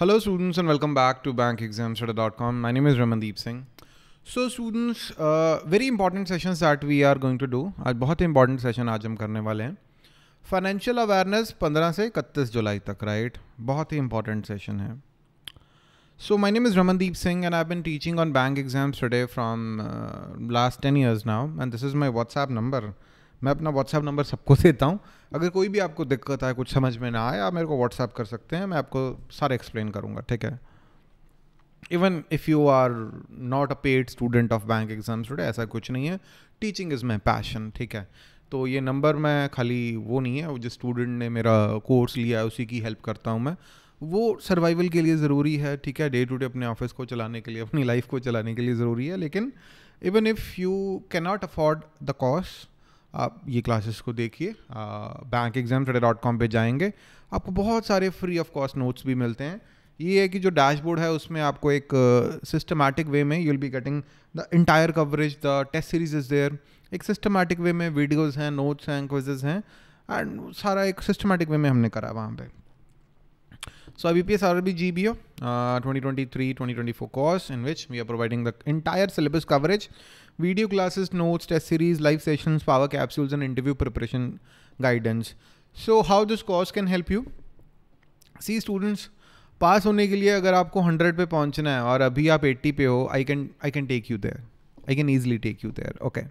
Hello students and welcome back to bankexamstudy.com. My name is Ramandeep Singh. So students, uh, very important sessions that we are going to do. आज बहुत important session आज हम करने वाले हैं Financial awareness 15 से 31 जुलाई तक right? बहुत important session है So my name is Ramandeep Singh and I've been teaching on bank exams today from uh, last 10 years now and this is my WhatsApp number मैं अपना व्हाट्सएप नंबर सबको देता हूँ अगर कोई भी आपको दिक्कत आए कुछ समझ में ना आए आप मेरे को व्हाट्सएप कर सकते हैं मैं आपको सारा एक्सप्लेन करूँगा ठीक है even if you are not a paid student of bank exam student ऐसा कुछ नहीं है टीचिंग इज़ माई पैशन ठीक है तो ये नंबर मैं खाली वो नहीं है जिस स्टूडेंट ने मेरा कोर्स लिया है उसी की हेल्प करता हूँ मैं वो सर्वाइवल के लिए ज़रूरी है ठीक है डे टू डे अपने ऑफिस को चलाने के लिए अपनी लाइफ को चलाने के लिए ज़रूरी है लेकिन even if you cannot afford the cost आप ये क्लासेस को देखिए bank exam study dot com पर जाएंगे आपको बहुत सारे फ्री ऑफ कॉस्ट नोट्स भी मिलते हैं ये है कि जो डैशबोर्ड है उसमें आपको एक सिस्टमैटिक वे में you will be getting the entire coverage the test series is there एक सिस्टमैटिक वे में वीडियोज़ हैं नोट्स हैं क्विजेज हैं एंड सारा एक सिस्टमैटिक वे में हमने करा वहाँ पे ओ twenty twenty three twenty twenty four course in which we are providing the entire syllabus coverage video classes notes test series live sessions power capsules and interview preparation guidance so how this course can help you see students pass होने के लिए अगर आपको hundred पे पहुंचना है और अभी आप एट्टी पे हो I can I can take you there I can easily take you there okay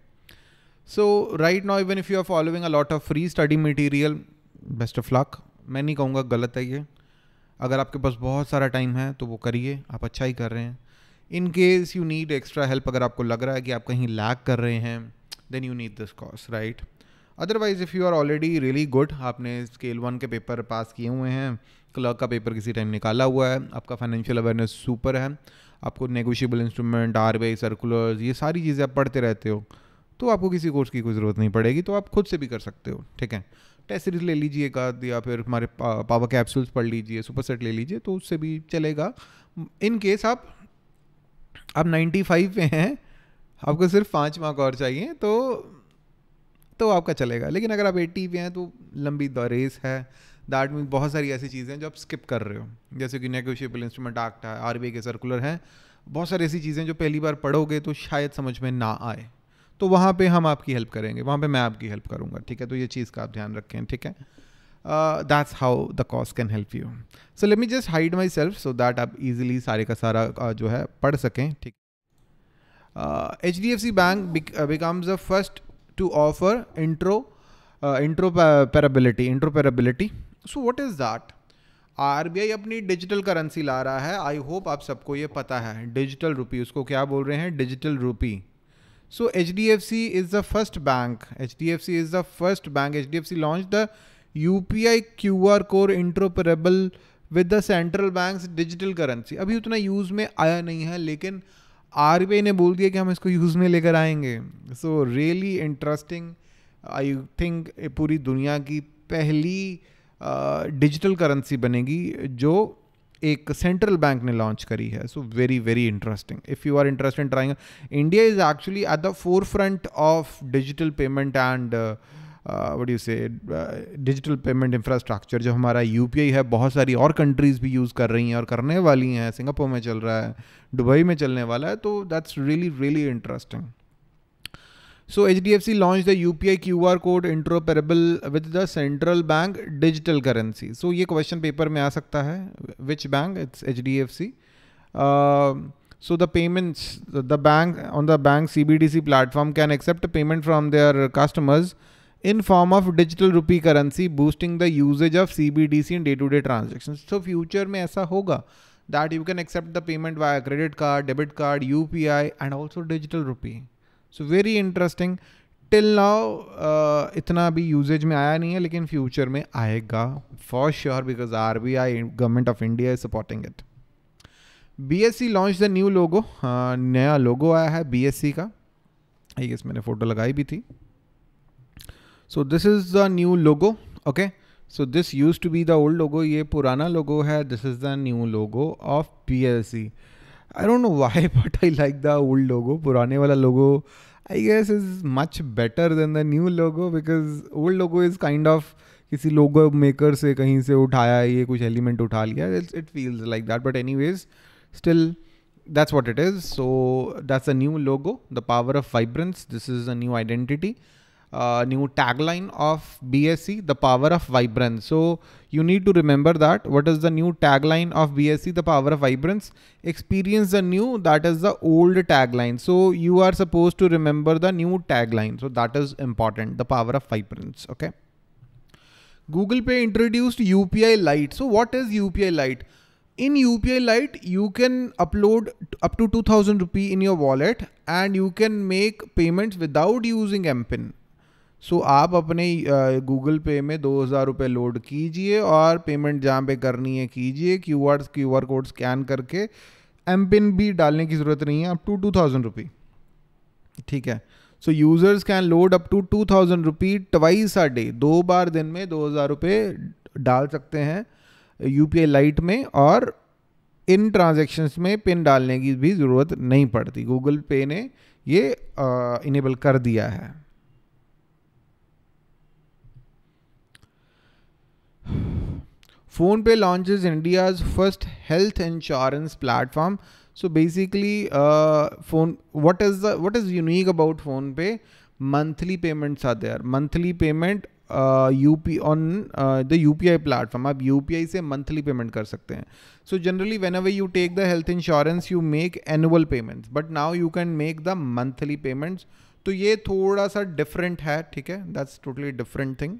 so right now even if you are following a lot of free study material best of luck मैं नहीं कहूँगा गलत है ये अगर आपके पास बहुत सारा टाइम है तो वो करिए आप अच्छा ही कर रहे हैं in case you need extra help अगर आपको लग रहा है कि आप कहीं लैक कर रहे हैं then you need this course right otherwise if you are already really good आपने स्केल वन के पेपर पास किए हुए हैं क्लर्क का पेपर किसी टाइम निकाला हुआ है आपका फाइनेंशियल अवेयरनेस सुपर है आपको negotiable instrument R B circulars ये सारी चीज़ें आप पढ़ते रहते हो तो आपको किसी कोर्स की कोई ज़रूरत नहीं पड़ेगी तो आप खुद से भी कर सकते हो ठीक है टेस्ट सीरीज ले लीजिए लीजिएगा या फिर हमारे पावर कैप्सूल्स पढ़ लीजिए सुपर सेट ले लीजिए तो उससे भी चलेगा इन केस आप आप 95 पे हैं आपको सिर्फ पाँच मार्क और चाहिए तो तो आपका चलेगा लेकिन अगर आप 80 पे हैं तो लंबी रेस है दैट मीन बहुत सारी ऐसी चीज़ें जो आप स्किप कर रहे हो जैसे कि नेगोशियबल इंस्ट्रूमेंट एक्ट है आर के सर्कुलर हैं बहुत सारी ऐसी चीज़ें जो पहली बार पढ़ोगे तो शायद समझ में ना आए तो वहाँ पे हम आपकी हेल्प करेंगे वहाँ पे मैं आपकी हेल्प करूँगा ठीक है तो ये चीज़ का आप ध्यान रखें ठीक है uh, that's how the course can help you. So let me just hide myself so that आप easily सारे का सारा uh, जो है पढ़ सकें ठीक H D F C bank becomes the first to offer intro interoperability interoperability so what is that R B I अपनी डिजिटल करेंसी ला रहा है आई होप आप सबको ये पता है डिजिटल रूपी उसको क्या बोल रहे हैं digital rupee so H D F C is the first bank H D F C is the first bank H D F C launch the UPI QR code interoperable with the central banks digital currency अभी उतना use में आया नहीं है लेकिन are ने बोल दिया कि हम इसको यूज़ में लेकर आएंगे so really interesting I think पूरी दुनिया की पहली डिजिटल uh, करेंसी बनेगी जो एक सेंट्रल बैंक ने लॉन्च करी है so very very interesting if you are interested trying India is actually at the forefront of digital payment and what you say digital payment infrastructure जो हमारा you है बहुत सारी और कंट्रीज भी यूज़ कर रही हैं और करने वाली हैं सिंगापुर में चल रहा है दुबई में चलने वाला है तो that's really really interesting so H D F C launch the U P I Q R code interoperable with the central bank digital currency so ये क्वेश्चन पेपर में आ सकता है which bank it's H D F C so the payments the bank on the bank C B D C platform can accept payment from their customers in form of digital rupee currency boosting the usage of C B D C in day to day transaction so future में ऐसा होगा that you can accept the payment via credit card debit card U P I and also digital rupee so very interesting till now इतना अभी usage में आया नहीं है लेकिन फ्यूचर में आएगा for sure because R B I government of India is supporting it B S C launch the new logo नया लोगो आया है बी एस सी का आई गेस मैंने फोटो लगाई भी थी so this is the new logo okay so this used to be the old logo ye purana logo hai this is the new logo of plc i don't know why but i like the old logo purane wala logo i guess is much better than the new logo because old logo is kind of किसी लोगो maker से कहीं से उठाया ये कुछ element उठा लिया it feels like that but any वेज स्टिल that's what it is so that's a new logo the power of vibrance this is a new identity uh, new tagline of BSc, the power of vibrance. So you need to remember that. What is the new tagline of BSc, the power of vibrance? Experience the new, that is the old tagline. So you are supposed to remember the new tagline. So that is important, the power of vibrance. Okay. Google Pay introduced UPI Lite. So what is UPI Lite? in UPI Lite, you can upload up to 2000 rupee in your wallet and you can make payments without using MPIN. So आप अपने Google पे में दो हज़ार रुपये load कीजिए और payment जहाँ पे करनी है कीजिए Q R Q R code scan करके एम पिन भी डालने की ज़रूरत नहीं है up to two thousand rupee ठीक है so users can load up to two thousand rupee twice a day दो बार दिन में दो हज़ार रुपये डाल सकते हैं यू पी आई लाइट में और इन ट्रांजेक्शन्स में पिन डालने की भी ज़रूरत नहीं पड़ती गूगल पे ने ये इनेबल कर दिया है PhonePe launches India's first health insurance platform so basically phone what is the what is unique about PhonePe monthly payments are there monthly payment U P on the U P I platform आप U P I से monthly payment कर सकते हैं so generally when away you take the health insurance you make annual payments but now you can make the monthly payments तो ये थोड़ा सा different है ठीक है that's totally different thing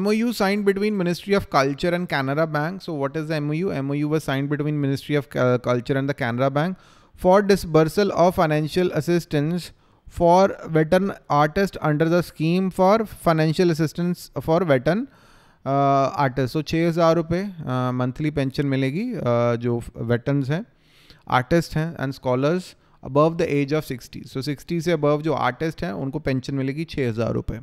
MOU signed between Ministry of Culture and Canara Bank. So what is the MOU? MOU was signed between Ministry of uh, Culture and the Canara Bank for disbursal of financial assistance for veteran artists under the scheme for financial assistance for veteran artist so छः हज़ार रुपये monthly pension मिलेगी uh, जो वेटर्न्स हैं artist हैं and scholars above the age of sixty so sixty से above जो artist हैं उनको पेंशन मिलेगी छः हज़ार रुपये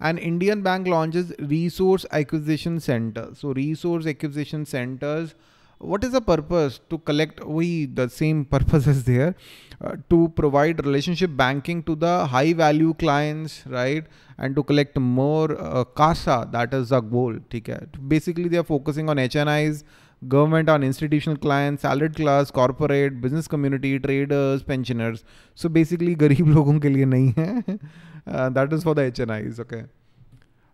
and Indian Bank launches resource acquisition center. So resource acquisition centers, what is the purpose? To collect, we the same purpose is there, uh, to provide relationship banking to the high value clients, right? And to collect more uh, CASA, that is the goal. Okay? Basically, they are focusing on HNIs, government on institutional clients, salaried class, corporate, business community, traders, pensioners. So basically, गरीब लोगों के लिए नहीं है. Uh, that is for the HNIs. Okay.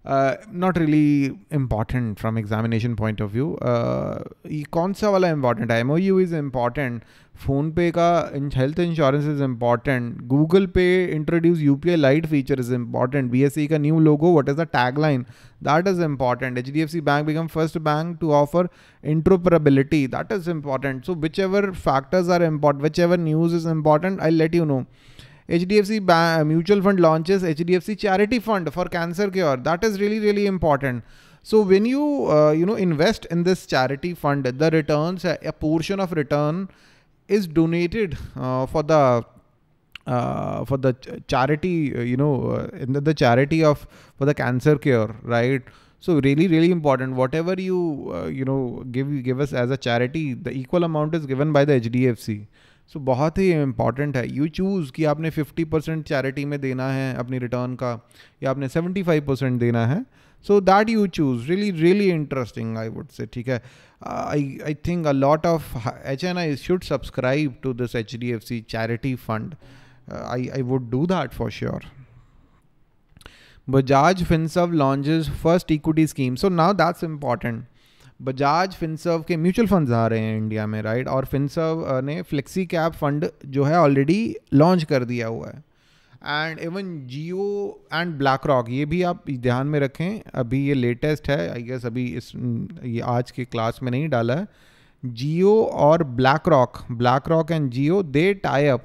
Uh, not really important from examination point of view. Which one is important? MOU is important. Phone ka health insurance is important. Google Pay introduce UPI light feature is important. BSE ka new logo, what is the tagline? That is important. HDFC bank become first bank to offer interoperability. That is important. So whichever factors are important, whichever news is important, I'll let you know. HDFC mutual fund launches HDFC charity fund for cancer care. That is really, really important. So when you, uh, you know, invest in this charity fund, the returns, a portion of return is donated uh, for the uh, for the charity, uh, you know, uh, in the, the, charity of for the cancer cure, right? So really, really important. Whatever you, uh, you know, give give us as a charity, the equal amount is given by the HDFC. So so, बहुत ही important है you choose कि आपने 50 percent charity में देना है अपनी return का या आपने 75 परसेंट देना है so that you choose really really interesting I would say ठीक है I I think a lot of H N I should subscribe to this H D F C charity fund I I would do that for sure Bajaj Finserv launches first equity scheme so now that's important Bajaj Finserv के mutual funds आ रहे हैं India में right और Finserv ने flexi cap fund जो है already launch कर दिया हुआ है and even Jio and BlackRock ये भी आप ध्यान में रखें अभी ये लेटेस्ट है आई गेस अभी इस ये आज के क्लास में नहीं डाला है जियो और BlackRock BlackRock and Jio they tie up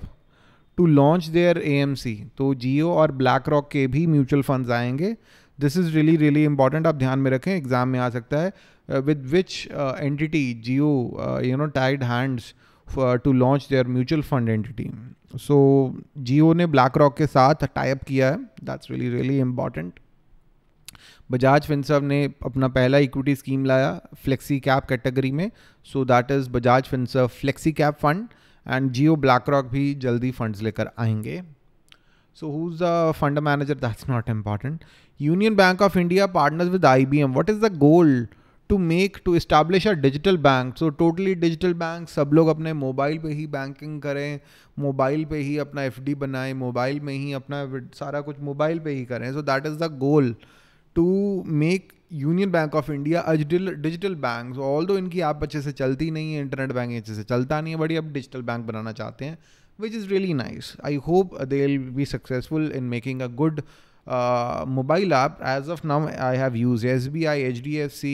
to launch their A M C तो जियो और ब्लैक रॉक के भी म्यूचुअल फंड्स आएंगे this is really really important आप ध्यान में रखें एग्जाम में आ सकता है with which entity geo you know tied hands for, to launch their mutual fund entity so geo ne blackrock ke sath tie up kiya that's really really important Bajaj Finserv ने अपना पहला इक्विटी स्कीम लाया flexi cap category में so that is Bajaj Finserv flexi cap fund and Jio BlackRock भी जल्दी funds लेकर आएंगे so who is the fund manager that's not important Union Bank of India partners with I B M to make to establish a digital bank so totally digital bank सब लोग अपने mobile पे ही banking करें mobile पे ही अपना F D बनाएं mobile में ही अपना सारा कुछ मोबाइल पे ही करें so that is the goal to make Union Bank of India a digital bank although इनकी ऐप अच्छे से चलती नहीं है इंटरनेट बैंकिंग अच्छे से चलता नहीं है बट ये अब डिजिटल बैंक बनाना चाहते हैं which is really nice I hope they will be successful in making a good mobile app as of now I have use S B I H D F C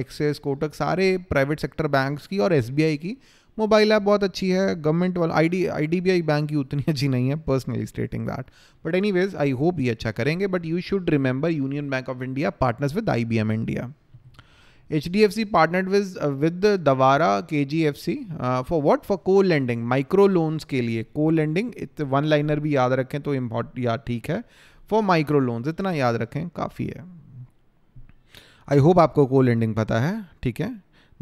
Axis Kotak सारे private sector banks की और S B आई की mobile app बहुत अच्छी है government वाला I D I D B I bank की उतनी अच्छी नहीं है personally stating that but any anyways I hope ये अच्छा करेंगे but you should remember Union Bank of India partners with I B M India H D F C partner with with Dvara K G F C for what for co lending micro loans के लिए को landing one liner भी याद रखें तो import या ठीक है uh, फॉर माइक्रो लोन्स इतना याद रखें काफ़ी है आई होप आपको को लेंडिंग पता है ठीक है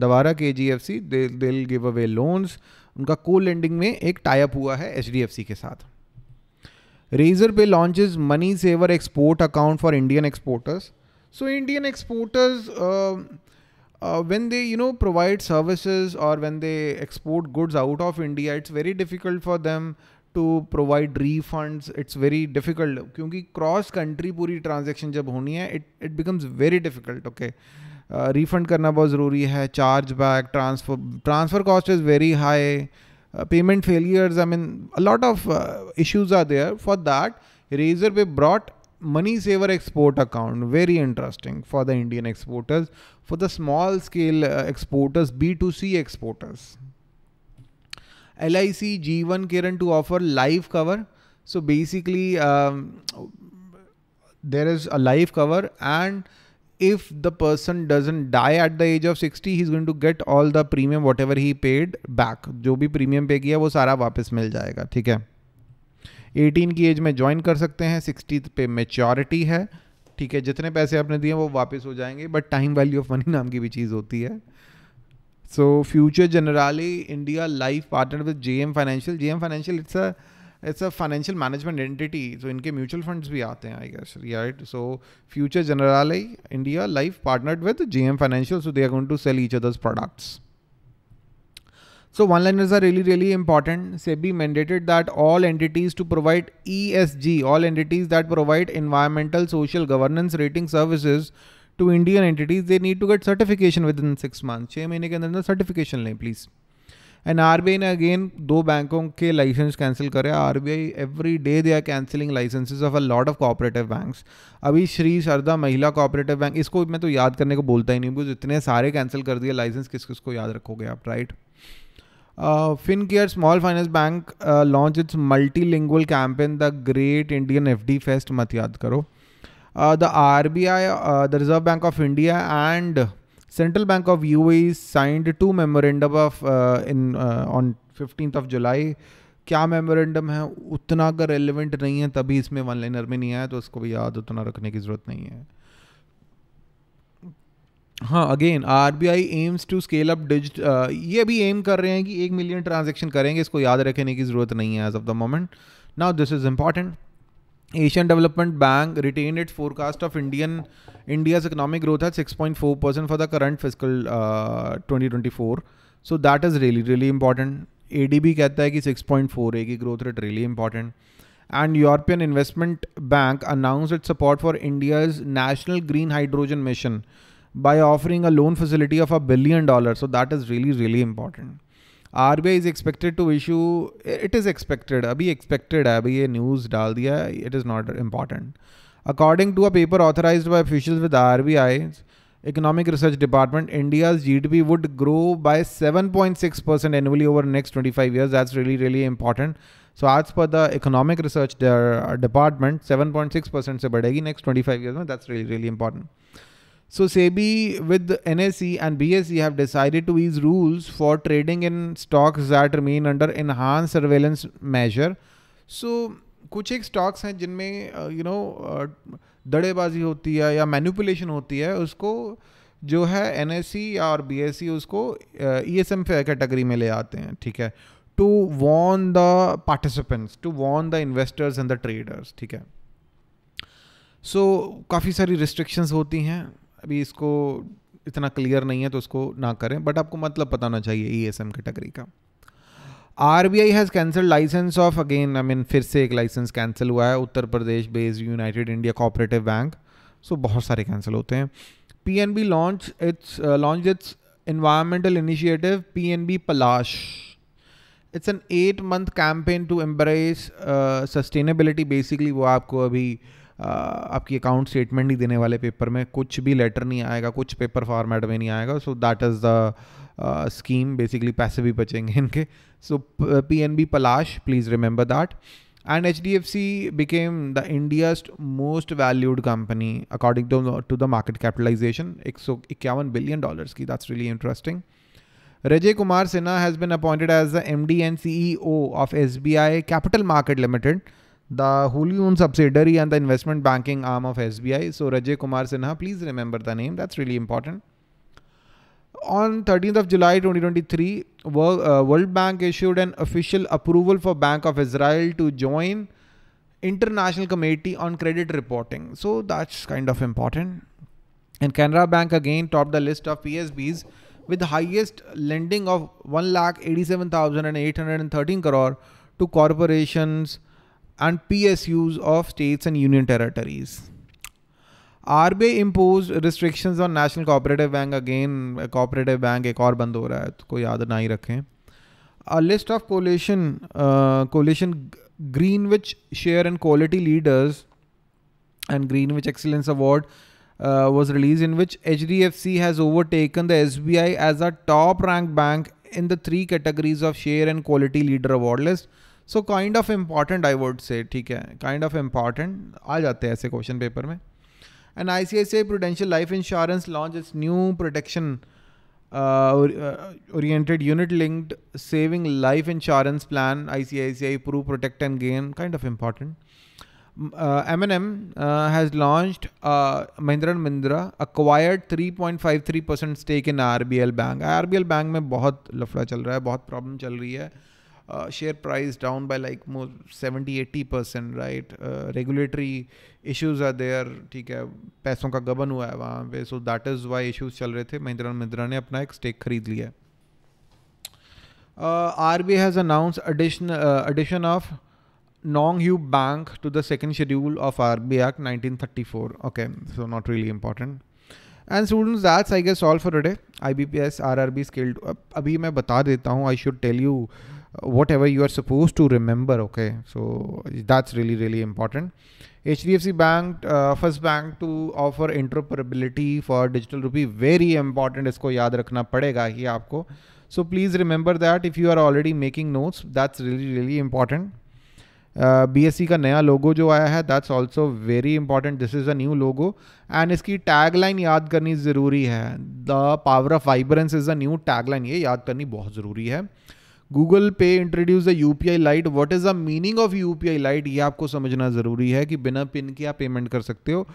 दोबारा के जी एफ सी दिल गिव अवे लोन्स उनका को लेंडिंग में एक टाइप हुआ है एच डी एफ सी के साथ Razorpay launches money saver export account for Indian exporters so Indian exporters Uh, when they you know provide services or when they export goods out of india it's very difficult for them to provide refunds it's very difficult क्योंकि cross country पूरी transaction जब होनी है it it becomes very difficult okay refund करना बहुत ज़रूरी है charge back transfer transfer cost is very high payment failures I mean a lot of issues are there for that Razorpay brought saver export account very interesting for the Indian exporters for the small scale exporters B to C exporters L I C Jeevan Kiran to offer life cover so basically there is a life cover and if the person doesn't die at the age of sixty he is going to get all the premium whatever he paid back जो भी premium पे किया वो सारा वापस मिल जाएगा ठीक है एटीन की एज में ज्वाइन कर सकते हैं सिक्सटी पे मेच्योरिटी है ठीक है जितने पैसे आपने दिए वो वापस हो जाएंगे but time value of money नाम की भी चीज़ होती है So Future Generali India Life partnered with JM Financial. JM Financial, it's a it's a financial management entity. So इनके mutual funds भी आते I guess right. So Future Generali India Life partnered with JM Financial. So they are going to sell each other's products. So one-liners are really, really important. SEBI mandated that all entities to provide ESG, all entities that provide environmental, social, governance rating services to Indian entities they need to get certification within six month छः महीने के अंदर अंदर certification लें please and R B I ने again दो बैंकों के लाइसेंस कैंसिल करे R B I every day they are cancelling licenses of a lot of cooperative bank अभी श्री शारदा महिला कोऑपरेटिव बैंक इसको मैं तो याद करने को बोलता ही नहीं बिकॉज इतने सारे कैंसिल कर दिए लाइसेंस किस किस को याद रखोगे आप right Fincare small finance bank launch its multilingual campaign the great Indian F D fest मत याद करो Uh, the RBI, uh, the Reserve Bank of India and Central Bank of UAE signed two memorandum of uh, in on 15th of July क्या memorandum है उतना अगर relevant नहीं है तभी इसमें वन लाइनर में नहीं आया तो उसको भी याद उतना रखने की ज़रूरत नहीं है हाँ again R B I aims to scale up digit ये भी एम कर रहे हैं कि एक मिलियन ट्रांजेक्शन करेंगे इसको याद रखने की ज़रूरत नहीं है as of the moment now this is important Asian Development Bank retained its forecast of Indian India's economic growth at 6.4 percent for the current fiscal uh, 2024. So that is really really important. ADB कहता है कि 6.4 की growth rate really important. And European Investment Bank announced its support for India's national green hydrogen mission by offering a loan facility of a billion dollars. So that is really really important. R B I is expected to issue it is expected अभी expected है अभी ये news डाल दिया है it is not important according to a paper authorise by official with R B I economic research department India's G D P would grow by seven point six percent annually over next twenty five years that's really really important so as per the economic research department seven point six percent से बढ़ेगी next twenty five year में that's really really important So SEBI with NSE and BSE have decided to ease rules for trading in stocks that remain under enhanced surveillance measure. So कुछ एक stocks हैं जिनमें you uh, know uh, दड़ेबाजी होती है या manipulation होती है उसको जो है एन और बी उसको ई एस एम कैटेगरी में ले आते हैं ठीक है to warn the participants to warn the investors and the traders ठीक है सो so, काफ़ी सारी रिस्ट्रिक्शंस होती हैं अभी इसको इतना क्लियर नहीं है तो उसको ना करें बट आपको मतलब पता होना चाहिए ई एस एम कैटेगरी का R B I has cancelled license of again I mean फिर से एक लाइसेंस कैंसिल हुआ है Uttar Pradesh based United India cooperative bank so बहुत सारे कैंसिल होते हैं P N B launch its launch its environmental initiative P N B Palash its an eight month campaign to embrace sustainability basically वो आपको अभी uh, आपकी अकाउंट स्टेटमेंट नहीं देने वाले पेपर में कुछ भी लेटर नहीं आएगा कुछ पेपर फॉर्मेट में नहीं आएगा so that is the scheme basically पैसे भी बचेंगे इनके so P N B Palash please remember that and H D F C became the India's most valued company according to to the market capitalisation एक सौ इक्यावन बिलियन डॉलर्स की that's really interesting Rajay Kumar Sinha has been appointed as the M D and C E O of S B I capital market limited the wholly owned subsidiary and the investment banking arm of SBI. So Rajay Kumar Sinha, please remember the name. That's really important. On 13th of July 2023, uh, World, Bank issued an official approval for Bank of Israel to join International Committee on Credit Reporting. So that's kind of important. And Canara Bank again topped the list of PSBs with highest lending of 1,87,813 crore to corporations, and PSUs of states and union territories. RBI imposed restrictions on National Cooperative Bank again. A cooperative Bank एक और बंद हो रहा है तो कोई याद ना A list of coalition uh, coalition Greenwich Share and Quality Leaders and Greenwich Excellence Award uh, was released in which HDFC has overtaken the SBI as a top ranked bank in the three categories of Share and Quality Leader Award list. So kind of important I would say ठीक है kind of important आ जाते हैं ऐसे question paper में and I C I C I Prudential life insurance launch its new protection oriented unit linked saving life insurance plan I C I C I Pru protect and gain kind of important M N M has launched Mahindra and Mahindra acquired three percent stake in R B L bank R B L bank में बहुत लफड़ा चल रहा है बहुत problem चल रही है Uh, share price down by like more 70 80% right uh, regulatory issues are there ठीक है पैसों का गबन हुआ है वहाँ पे so that is why issues issues चल रहे थे महिंद्रा महिंद्रा ने अपना uh, uh, addition of खरीद लिया Nong Bank to the second schedule of RBI Act 1934. Okay, so not really important. And students, that's I guess all for today. IBPS RRB scaled Abhi अभी मैं बता देता हूँ I should tell you uh, whatever you are supposed to remember okay so that's really really important hdfc bank uh, first bank to offer interoperability for digital rupee very important isko yaad rakhna padega hi aapko so please remember that if you are already making notes that's really really important BSC का नया logo जो आया है that's also very important this is a new logo and इसकी tagline याद करनी ज़रूरी है the power of vibrance is a new tagline ये याद करनी बहुत ज़रूरी है uh, Google pay introduce the U P I lite what is the meaning of U P I lite ये आपको समझना ज़रूरी है कि बिना पिन के आप पेमेंट कर सकते हो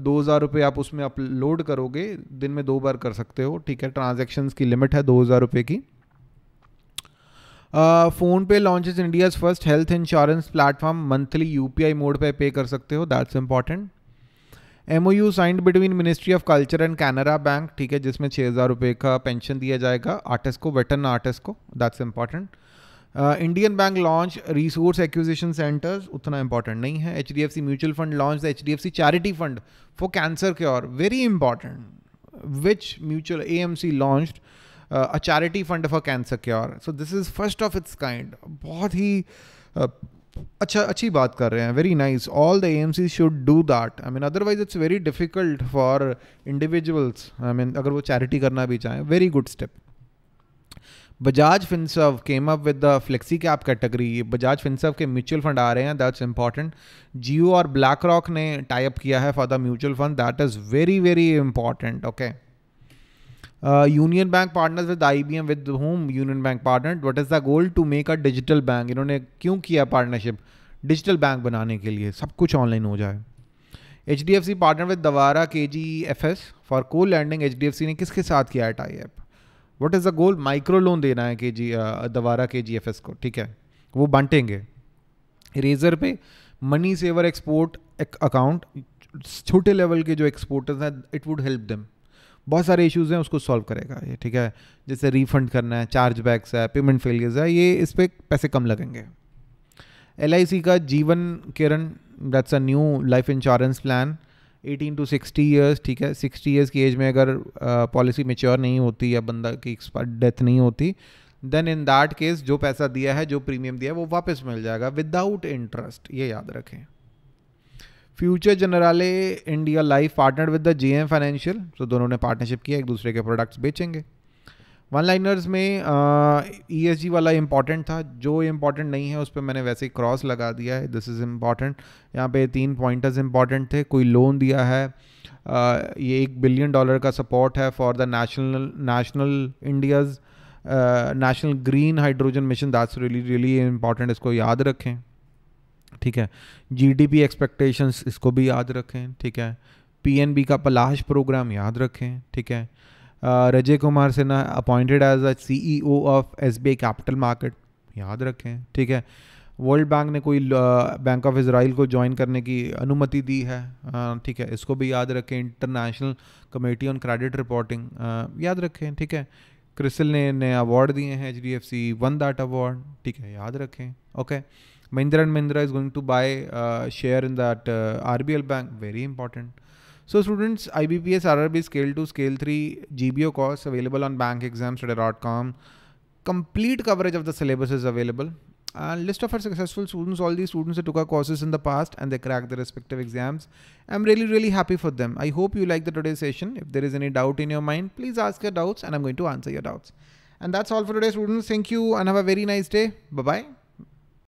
दो हज़ार रुपये आप उसमें अपलोड करोगे दिन में दो बार कर सकते हो ठीक है ट्रांजेक्शन्स की लिमिट है दो हज़ार रुपये की फ़ोन uh, पे launches India's first health insurance platform monthly U P I mode पर पे कर सकते हो that's important M O U signed between ministry of culture and Canara bank ठीक है जिसमें छः हज़ार रुपये का पेंशन दिया जाएगा आर्टिस्ट को वेटन आर्टिस्ट को that's important Indian bank launch resource acquisition centres उतना इंपॉर्टेंट नहीं है H D F C mutual fund launch the H D F C charity fund for cancer cure very important which mutual A M C launch a charity fund for cancer cure so this is first of its kind बहुत ही uh, अच्छा अच्छी बात कर रहे हैं very nice all the M C should do that I mean otherwise it's very difficult for individuals I mean अगर वो चैरिटी करना भी चाहें very good step Bajaj Finserv came up with the flexi cap category Bajaj Finserv के mutual fund आ रहे हैं that's important जियो और black rock ने टाइप किया है for the mutual fund that is very very important okay Union bank partner with I B M with whom Union bank partner what is the goal to make a digital bank इन्होंने क्यों किया partnership digital bank बनाने के लिए सब कुछ online हो जाए H D F C partner with Dvara K G F S for co lending H D F C ने किसके साथ किया है tie up what is the goal micro loan देना है के जी दवारा के जी एफ एस को ठीक है वो बांटेंगे Razorpay money saver export account छोटे लेवल के जो एक्सपोर्टर्स हैं इट वुड हेल्प देम बहुत सारे इश्यूज़ हैं उसको सॉल्व करेगा ये ठीक है जैसे रिफंड करना है चार्ज बैक्स है पेमेंट फेलियर्स है ये इस पर पैसे कम लगेंगे एल का Jeevan Kiran that's a new life insurance plan 18 to 60 years ठीक है 60 इयर्स की एज में अगर पॉलिसी uh, मेच्योर नहीं होती या बंदा की डेथ नहीं होती देन इन दैट केस जो पैसा दिया है जो प्रीमियम दिया है वो वापस मिल जाएगा विदाउट इंटरेस्ट ये याद रखें future Generali India life partner with the J M financial तो दोनों ने पार्टनरशिप किया एक दूसरे के प्रोडक्ट्स बेचेंगे वन लाइनर्स में ई एस जी वाला इंपॉर्टेंट था जो इम्पॉर्टेंट नहीं है उस पर मैंने वैसे ही क्रॉस लगा दिया है दिस इज़ इम्पॉर्टेंट यहाँ पे तीन पॉइंटर्स इम्पॉर्टेंट थे कोई लोन दिया है आ, ये एक बिलियन डॉलर का सपोर्ट है for the national national India's national green hydrogen mission that's really really important इसको याद रखें ठीक है जीडीपी एक्सपेक्टेशंस इसको भी याद रखें ठीक है पीएनबी का पलाश प्रोग्राम याद रखें ठीक है Rajay Kumar Sinha appointed as a CEO of SBI capital market याद रखें ठीक है वर्ल्ड बैंक ने कोई बैंक ऑफ इसराइल को ज्वाइन करने की अनुमति दी है ठीक है इसको भी याद रखें international committee on credit reporting याद रखें ठीक है क्रिसल ने नए अवार्ड दिए हैं H D F C one that award ठीक है याद रखें okay okay. Mahindra and Mahindra is going to buy uh, share in that uh, RBL bank. Very important. So students, IBPS RRB Scale 2, Scale 3 GBO course available on bankexamstudy.com. Complete coverage of the syllabus is available. And list of our successful students, all these students that took our courses in the past and they cracked their respective exams. I'm really, really happy for them. I hope you like the today's session. If there is any doubt in your mind, please ask your doubts and I'm going to answer your doubts. And that's all for today, students. Thank you and have a very nice day. Bye-bye.